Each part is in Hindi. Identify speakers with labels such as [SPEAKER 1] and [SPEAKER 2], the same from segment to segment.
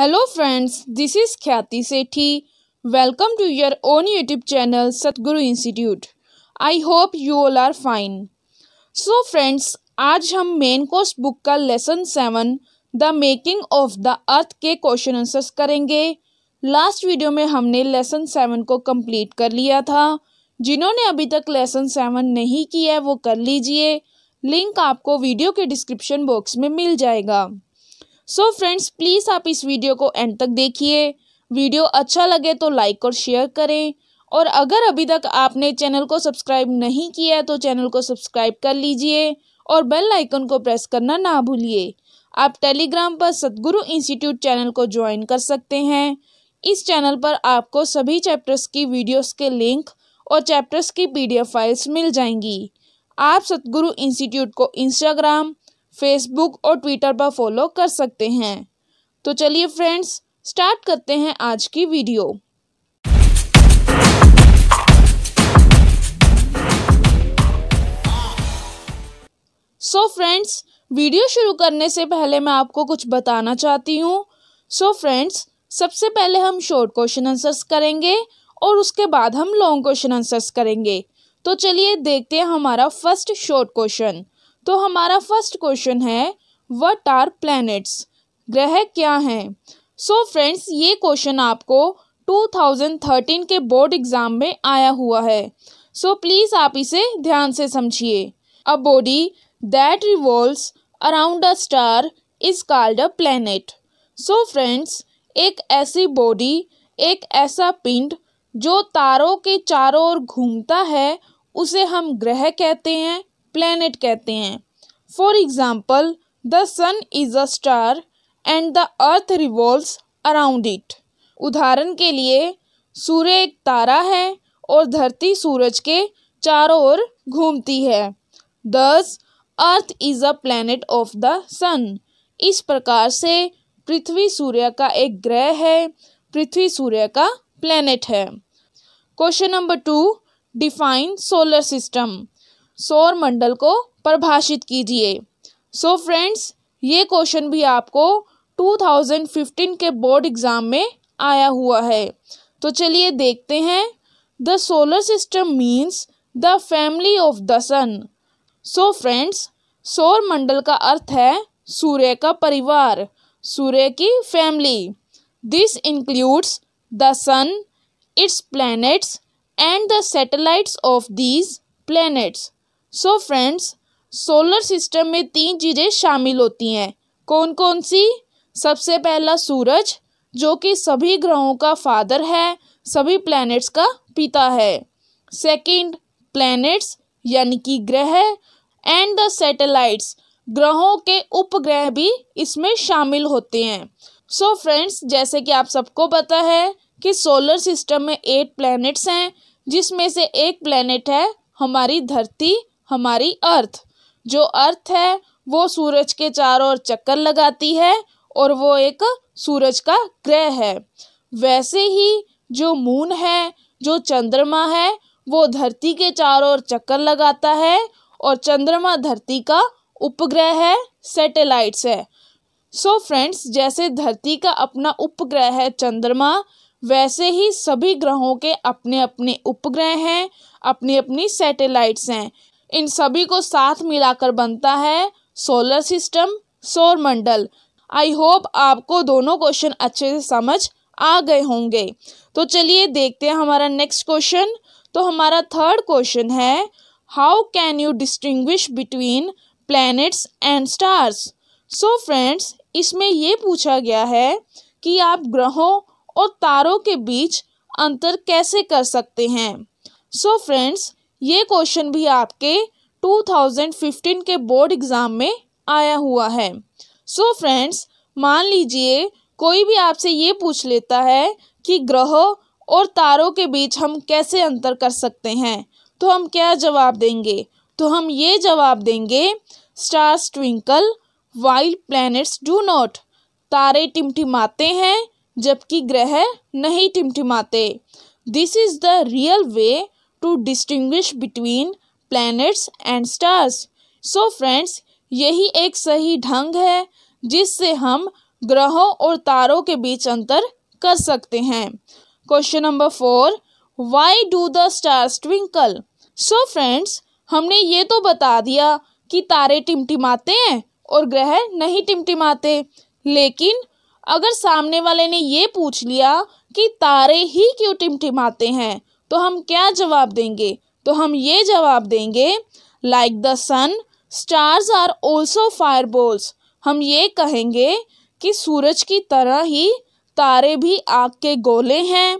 [SPEAKER 1] hello friends this is Khyati Sethi welcome to your own YouTube channel Satguru institute I hope you all are fine so friends आज हम मेन कोर्स बुक का lesson seven the making of the earth के क्वेश्चन आंसर्स करेंगे लास्ट वीडियो में हमने लेसन सेवन को कंप्लीट कर लिया था जिन्होंने अभी तक लेसन सेवन नहीं किया है वो कर लीजिए लिंक आपको वीडियो के डिस्क्रिप्शन बॉक्स में मिल जाएगा सो फ्रेंड्स प्लीज़ आप इस वीडियो को एंड तक देखिए वीडियो अच्छा लगे तो लाइक और शेयर करें और अगर अभी तक आपने चैनल को सब्सक्राइब नहीं किया है तो चैनल को सब्सक्राइब कर लीजिए और बेल आइकन को प्रेस करना ना भूलिए आप टेलीग्राम पर सदगुरु इंस्टीट्यूट चैनल को ज्वाइन कर सकते हैं इस चैनल पर आपको सभी चैप्टर्स की वीडियोस के लिंक और चैप्टर्स की पीडीएफ फाइल्स मिल जाएंगी आप सतगुरु इंस्टीट्यूट को इंस्टाग्राम फेसबुक और ट्विटर पर फॉलो कर सकते हैं तो चलिए फ्रेंड्स स्टार्ट करते हैं आज की video so so friends video शुरू करने से पहले मैं आपको कुछ बताना चाहती हूँ सो फ्रेंड्स सबसे पहले हम शॉर्ट क्वेश्चन आंसर्स करेंगे और उसके बाद हम लॉन्ग क्वेश्चन आंसर्स करेंगे तो चलिए देखते हैं हमारा फर्स्ट शॉर्ट क्वेश्चन तो हमारा फर्स्ट क्वेश्चन है वट आर प्लैनेट्स ग्रह क्या हैं सो फ्रेंड्स ये क्वेश्चन आपको 2013 के बोर्ड एग्ज़ाम में आया हुआ है सो so, प्लीज़ आप इसे ध्यान से समझिए a body that revolves around a star is called a planet so friends एक ऐसी बॉडी एक ऐसा पिंड जो तारों के चारों ओर घूमता है उसे हम ग्रह कहते हैं प्लैनेट कहते हैं for example the sun is a star and the earth revolves around it उदाहरण के लिए सूर्य एक तारा है और धरती सूरज के चारों ओर घूमती है thus earth is a planet of the sun इस प्रकार से पृथ्वी सूर्य का एक ग्रह है पृथ्वी सूर्य का प्लैनेट है question number two define solar system सौर मंडल को परिभाषित कीजिए सो फ्रेंड्स ये क्वेश्चन भी आपको 2015 के बोर्ड एग्ज़ाम में आया हुआ है तो चलिए देखते हैं the solar system means the family of the sun so friends सौर मंडल का अर्थ है सूर्य का परिवार सूर्य की family this includes the sun its planets and the satellites of these planets so friends solar system में तीन चीज़ें शामिल होती हैं कौन कौन सी सबसे पहला सूरज जो कि सभी ग्रहों का फादर है सभी प्लैनेट्स का पिता है सेकंड प्लैनेट्स यानी कि ग्रह एंड द सैटेलाइट्स ग्रहों के उपग्रह भी इसमें शामिल होते हैं सो so फ्रेंड्स जैसे कि आप सबको पता है कि सोलर सिस्टम में एट प्लैनेट्स हैं जिसमें से एक प्लैनेट है हमारी धरती हमारी अर्थ जो अर्थ है वो सूरज के चारों ओर चक्कर लगाती है और वो एक सूरज का ग्रह है वैसे ही जो मून है जो चंद्रमा है वो धरती के चारों ओर चक्कर लगाता है और चंद्रमा धरती का उपग्रह है सैटेलाइट्स है सो so फ्रेंड्स जैसे धरती का अपना उपग्रह है चंद्रमा वैसे ही सभी ग्रहों के अपने अपने उपग्रह हैं अपनी अपनी सैटेलाइट्स हैं इन सभी को साथ मिलाकर बनता है सोलर सिस्टम सौर मंडल आई होप आपको दोनों क्वेश्चन अच्छे से समझ आ गए होंगे तो चलिए देखते हैं हमारा नेक्स्ट क्वेश्चन तो हमारा थर्ड क्वेश्चन है how can you distinguish between planets and stars so friends इसमें ये पूछा गया है कि आप ग्रहों और तारों के बीच अंतर कैसे कर सकते हैं सो so फ्रेंड्स ये क्वेश्चन भी आपके 2015 के बोर्ड एग्ज़ाम में आया हुआ है सो फ्रेंड्स मान लीजिए कोई भी आपसे ये पूछ लेता है कि ग्रहों और तारों के बीच हम कैसे अंतर कर सकते हैं तो हम क्या जवाब देंगे तो हम ये जवाब देंगे stars twinkle while planets do not तारे टिमटिमाते हैं जबकि ग्रह नहीं टिमटिमाते this is the real way to distinguish between planets and stars so friends यही एक सही ढंग है जिससे हम ग्रहों और तारों के बीच अंतर कर सकते हैं question number four why do the stars twinkle so friends हमने ये तो बता दिया कि तारे टिमटिमाते हैं और ग्रह नहीं टिमटिमाते लेकिन अगर सामने वाले ने ये पूछ लिया कि तारे ही क्यों टिमटिमाते हैं तो हम क्या जवाब देंगे तो हम ये जवाब देंगे like the sun stars are also fire balls हम ये कहेंगे कि सूरज की तरह ही तारे भी आग के गोले हैं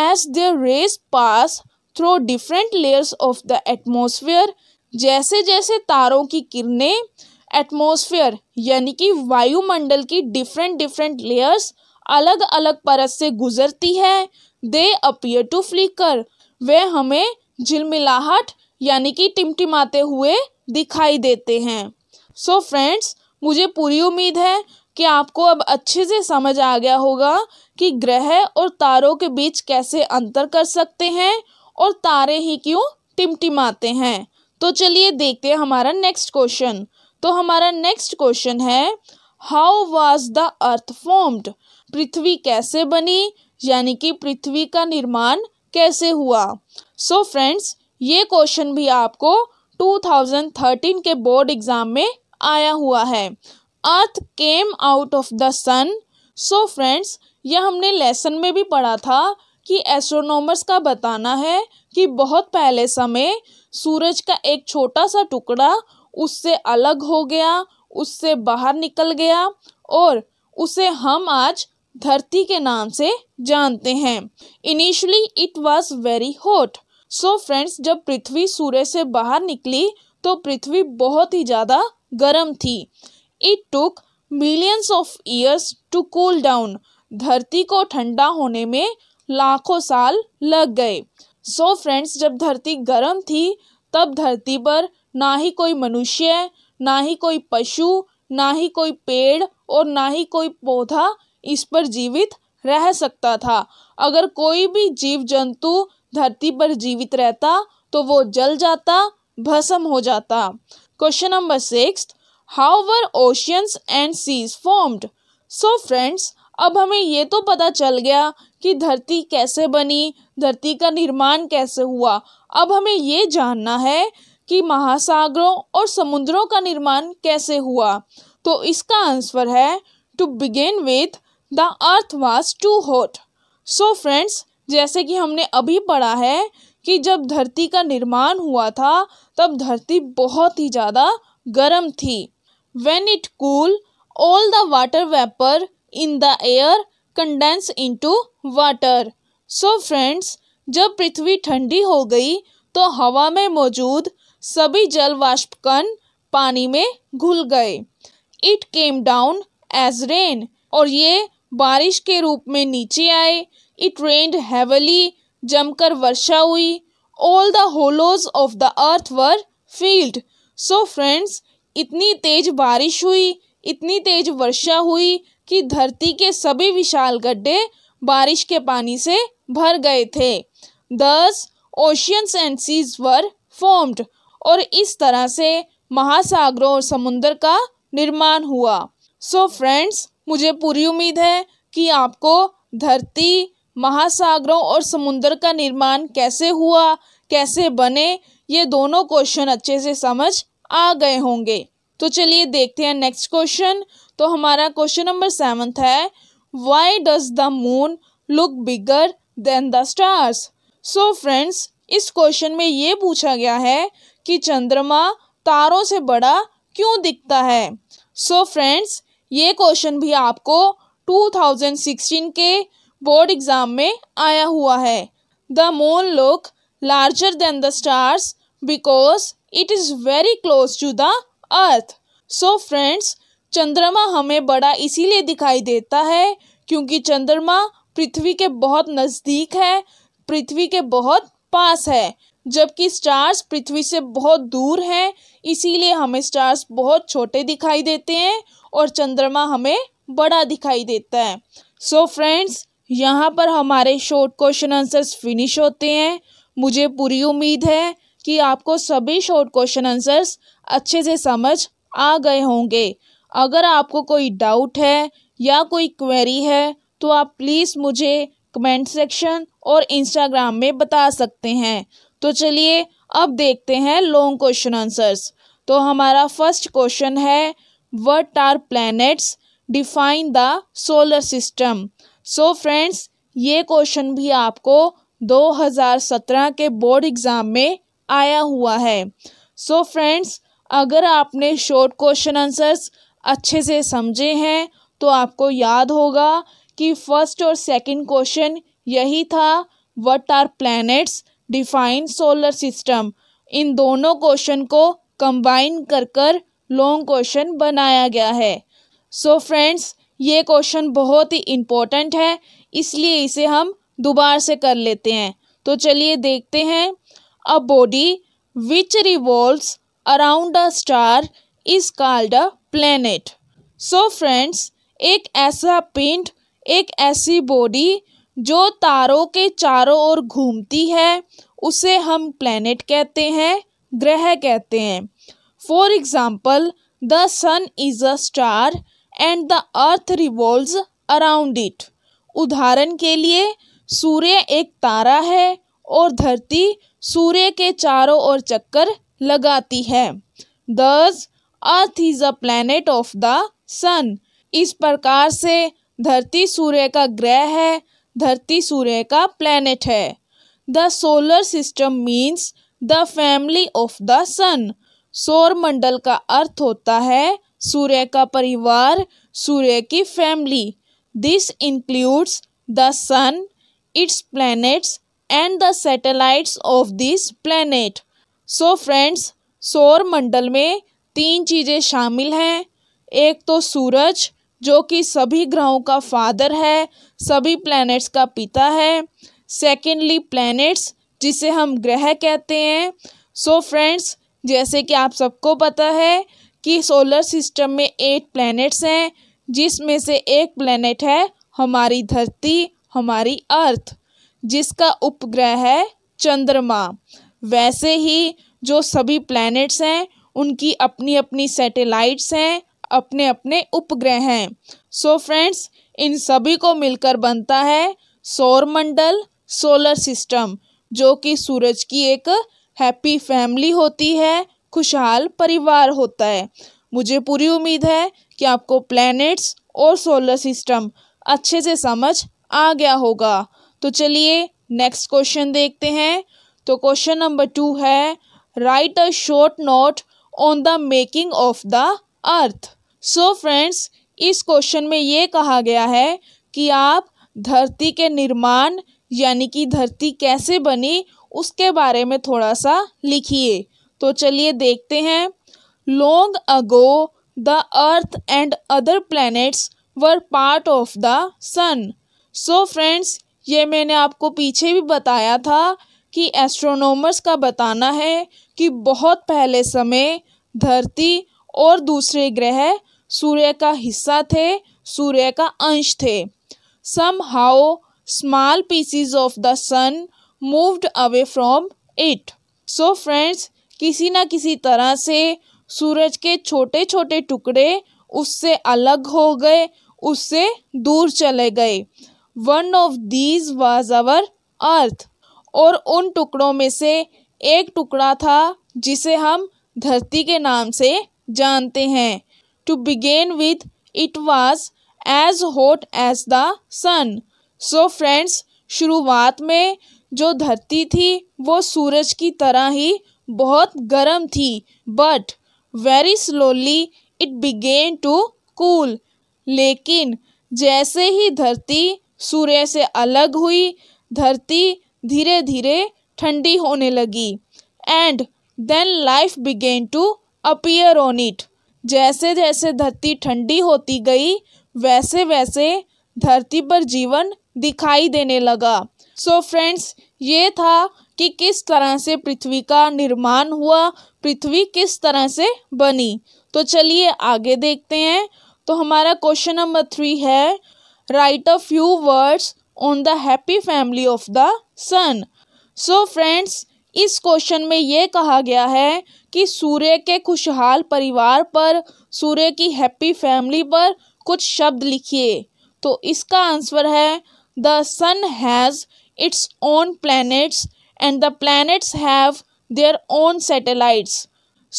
[SPEAKER 1] as the rays pass through different layers of the atmosphere जैसे जैसे तारों की किरणें एटमोसफियर यानी कि वायुमंडल की डिफरेंट डिफरेंट लेयर्स अलग अलग परत से गुजरती है दे अपियर टू फ्लिकर वे हमें झिलमिलाहट यानी कि टिमटिमाते हुए दिखाई देते हैं सो so फ्रेंड्स मुझे पूरी उम्मीद है कि आपको अब अच्छे से समझ आ गया होगा कि ग्रह और तारों के बीच कैसे अंतर कर सकते हैं और तारे ही क्यों टिमटिमाते हैं तो चलिए देखते हैं हमारा नेक्स्ट क्वेश्चन तो हमारा नेक्स्ट क्वेश्चन है how was the earth formed पृथ्वी कैसे बनी यानी कि पृथ्वी का निर्माण कैसे हुआ सो so फ्रेंड्स ये क्वेश्चन भी आपको 2013 के बोर्ड एग्ज़ाम में आया हुआ है earth came out of the sun so friends यह हमने लेसन में भी पढ़ा था कि एस्ट्रोनोमर्स का बताना है कि बहुत पहले समय सूरज का एक छोटा सा टुकड़ा उससे अलग हो गया उससे बाहर निकल गया और उसे हम आज धरती के नाम से जानते हैं initially it was very hot so friends जब पृथ्वी सूर्य से बाहर निकली तो पृथ्वी बहुत ही ज़्यादा गर्म थी it took millions of years to cool down धरती को ठंडा होने में लाखों साल लग गए सो so फ्रेंड्स जब धरती गर्म थी तब धरती पर ना ही कोई मनुष्य ना ही कोई पशु ना ही कोई पेड़ और ना ही कोई पौधा इस पर जीवित रह सकता था अगर कोई भी जीव जंतु धरती पर जीवित रहता तो वो जल जाता भस्म हो जाता question number six how were oceans and seas formed so friends अब हमें ये तो पता चल गया कि धरती कैसे बनी धरती का निर्माण कैसे हुआ अब हमें ये जानना है कि महासागरों और समुद्रों का निर्माण कैसे हुआ तो इसका आंसर है to begin with the earth was too hot so friends जैसे कि हमने अभी पढ़ा है कि जब धरती का निर्माण हुआ था तब धरती बहुत ही ज़्यादा गर्म थी when it cool all the water vapour in the air condense to water so friends जब पृथ्वी ठंडी हो गई तो हवा में मौजूद सभी जल वाष्प कण पानी में घुल गए it came down as rain और ये बारिश के रूप में नीचे आए इट रेंड हैवली जमकर वर्षा हुई all the hollows of the earth were filled so friends इतनी तेज बारिश हुई इतनी तेज वर्षा हुई कि धरती के सभी विशाल गड्ढे बारिश के पानी से भर गए थे thus oceans and seas were formed और इस तरह से महासागरों और समुद्र का निर्माण हुआ सो so फ्रेंड्स मुझे पूरी उम्मीद है कि आपको धरती महासागरों और समुद्र का निर्माण कैसे हुआ कैसे बने ये दोनों क्वेश्चन अच्छे से समझ आ गए होंगे तो चलिए देखते हैं नेक्स्ट क्वेश्चन तो हमारा क्वेश्चन नंबर सेवन्थ है why does the moon look bigger than the stars so friends इस क्वेश्चन में ये पूछा गया है कि चंद्रमा तारों से बड़ा क्यों दिखता है सो so फ्रेंड्स ये क्वेश्चन भी आपको 2016 के बोर्ड एग्ज़ाम में आया हुआ है the moon look larger than the stars because it is very close to the earth so friends चंद्रमा हमें बड़ा इसीलिए दिखाई देता है क्योंकि चंद्रमा पृथ्वी के बहुत नज़दीक है पृथ्वी के बहुत पास है जबकि स्टार्स पृथ्वी से बहुत दूर हैं इसीलिए हमें स्टार्स बहुत छोटे दिखाई देते हैं और चंद्रमा हमें बड़ा दिखाई देता है सो फ्रेंड्स यहाँ पर हमारे शॉर्ट क्वेश्चन आंसर्स फिनिश होते हैं मुझे पूरी उम्मीद है कि आपको सभी शॉर्ट क्वेश्चन आंसर्स अच्छे से समझ आ गए होंगे अगर आपको कोई डाउट है या कोई क्वेरी है तो आप प्लीज़ मुझे कमेंट सेक्शन और इंस्टाग्राम में बता सकते हैं तो चलिए अब देखते हैं लॉन्ग क्वेश्चन आंसर्स तो हमारा फर्स्ट क्वेश्चन है what are planets define the solar system so friends ये क्वेश्चन भी आपको 2017 के बोर्ड एग्ज़ाम में आया हुआ है सो so फ्रेंड्स अगर आपने शॉर्ट क्वेश्चन आंसर्स अच्छे से समझे हैं तो आपको याद होगा कि फर्स्ट और सेकंड क्वेश्चन यही था what are planets define solar system इन दोनों क्वेश्चन को कंबाइन कर कर लॉन्ग क्वेश्चन बनाया गया है सो so फ्रेंड्स ये क्वेश्चन बहुत ही इम्पोर्टेंट है इसलिए इसे हम दोबारा से कर लेते हैं तो चलिए देखते हैं a body which revolves around a star is called a planet so friends एक ऐसा पिंड एक ऐसी बॉडी जो तारों के चारों ओर घूमती है उसे हम प्लैनेट कहते हैं ग्रह कहते हैं for example the sun is a star and the earth revolve around it उदाहरण के लिए सूर्य एक तारा है और धरती सूर्य के चारों ओर चक्कर लगाती है thus earth is a planet of the sun इस प्रकार से धरती सूर्य का ग्रह है धरती सूर्य का प्लैनेट है the solar system means the family of the sun सौर मंडल का अर्थ होता है सूर्य का परिवार सूर्य की family this includes the sun its planets and the satellites of this planet so friends सौर मंडल में तीन चीज़ें शामिल हैं एक तो सूरज जो कि सभी ग्रहों का फादर है सभी प्लैनेट्स का पिता है सेकेंडली प्लैनेट्स जिसे हम ग्रह कहते हैं सो so फ्रेंड्स जैसे कि आप सबको पता है कि सोलर सिस्टम में एट प्लैनेट्स हैं जिसमें से एक प्लैनेट है हमारी धरती हमारी अर्थ जिसका उपग्रह है चंद्रमा वैसे ही जो सभी प्लैनेट्स हैं उनकी अपनी अपनी सैटेलाइट्स हैं अपने अपने उपग्रह हैं सो फ्रेंड्स इन सभी को मिलकर बनता है सौरमंडल सोलर सिस्टम जो कि सूरज की एक हैप्पी फैमिली होती है खुशहाल परिवार होता है मुझे पूरी उम्मीद है कि आपको प्लैनेट्स और सोलर सिस्टम अच्छे से समझ आ गया होगा तो चलिए नेक्स्ट क्वेश्चन देखते हैं तो क्वेश्चन नंबर टू है write a short note on the making of the earth so friends इस क्वेश्चन में ये कहा गया है कि आप धरती के निर्माण यानी कि धरती कैसे बनी उसके बारे में थोड़ा सा लिखिए तो चलिए देखते हैं long ago the earth and other planets were part of the sun so friends ये मैंने आपको पीछे भी बताया था कि एस्ट्रोनोमर्स का बताना है कि बहुत पहले समय धरती और दूसरे ग्रह सूर्य का हिस्सा थे सूर्य का अंश थे somehow small pieces of the sun moved away from it so friends किसी ना किसी तरह से सूरज के छोटे छोटे टुकड़े उससे अलग हो गए उससे दूर चले गए one of these was our earth और उन टुकड़ों में से एक टुकड़ा था जिसे हम धरती के नाम से जानते हैं to begin with it was as hot as the sun so friends शुरुआत में जो धरती थी वो सूरज की तरह ही बहुत गर्म थी but very slowly it began to cool लेकिन जैसे ही धरती सूर्य से अलग हुई धरती धीरे धीरे ठंडी होने लगी and then life began to appear on it जैसे जैसे धरती ठंडी होती गई वैसे वैसे धरती पर जीवन दिखाई देने लगा सो so फ्रेंड्स ये था कि किस तरह से पृथ्वी का निर्माण हुआ पृथ्वी किस तरह से बनी तो चलिए आगे देखते हैं तो हमारा क्वेश्चन नंबर थ्री है write a few words on the happy family of the sun so friends इस क्वेश्चन में ये कहा गया है कि सूर्य के खुशहाल परिवार पर सूर्य की हैप्पी फैमिली पर कुछ शब्द लिखिए तो इसका आंसर है the sun has its own planets and the planets have their own satellites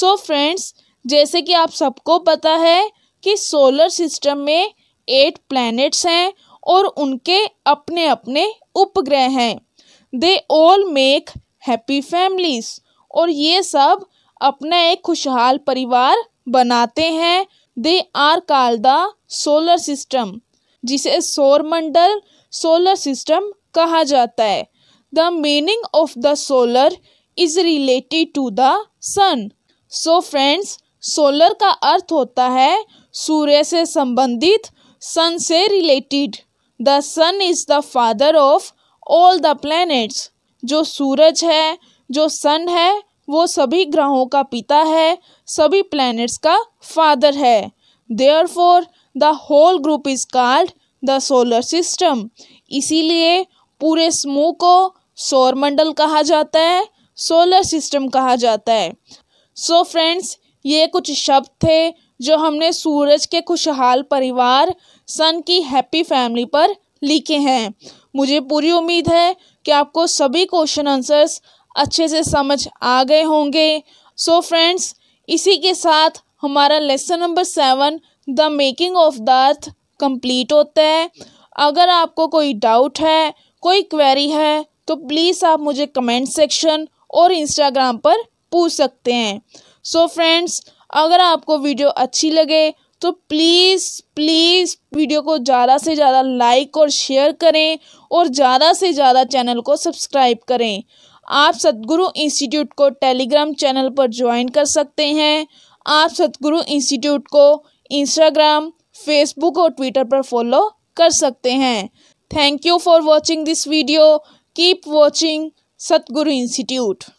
[SPEAKER 1] so friends जैसे कि आप सबको पता है कि सोलर सिस्टम में एट प्लैनेट्स हैं और उनके अपने अपने उपग्रह हैं they all make happy families और ये सब अपना एक खुशहाल परिवार बनाते हैं they are call the solar system जिसे सौरमंडल सोलर सिस्टम कहा जाता है the meaning of the solar is related to the sun so friends solar का अर्थ होता है सूर्य से संबंधित सन से related the sun is the father of all the planets जो सूरज है जो सन है वो सभी ग्रहों का पिता है सभी प्लैनेट्स का फादर है therefore the whole group is called the solar system इसीलिए पूरे समूह को सौर मंडल कहा जाता है सोलर सिस्टम कहा जाता है सो so फ्रेंड्स ये कुछ शब्द थे जो हमने सूरज के खुशहाल परिवार सन की हैप्पी फैमिली पर लिखे हैं मुझे पूरी उम्मीद है कि आपको सभी क्वेश्चन आंसर्स अच्छे से समझ आ गए होंगे सो so फ्रेंड्स इसी के साथ हमारा lesson number seven the making of the earth complete होता है अगर आपको कोई डाउट है कोई क्वेरी है तो प्लीज़ आप मुझे कमेंट सेक्शन और इंस्टाग्राम पर पूछ सकते हैं सो so फ्रेंड्स अगर आपको वीडियो अच्छी लगे तो प्लीज़ प्लीज़ वीडियो को ज़्यादा से ज़्यादा लाइक और शेयर करें और ज़्यादा से ज़्यादा चैनल को सब्सक्राइब करें आप सतगुरु इंस्टीट्यूट को टेलीग्राम चैनल पर ज्वाइन कर सकते हैं आप सतगुरु इंस्टीट्यूट को इंस्टाग्राम फेसबुक और ट्विटर पर फॉलो कर सकते हैं thank you for watching this video keep watching Satguru institute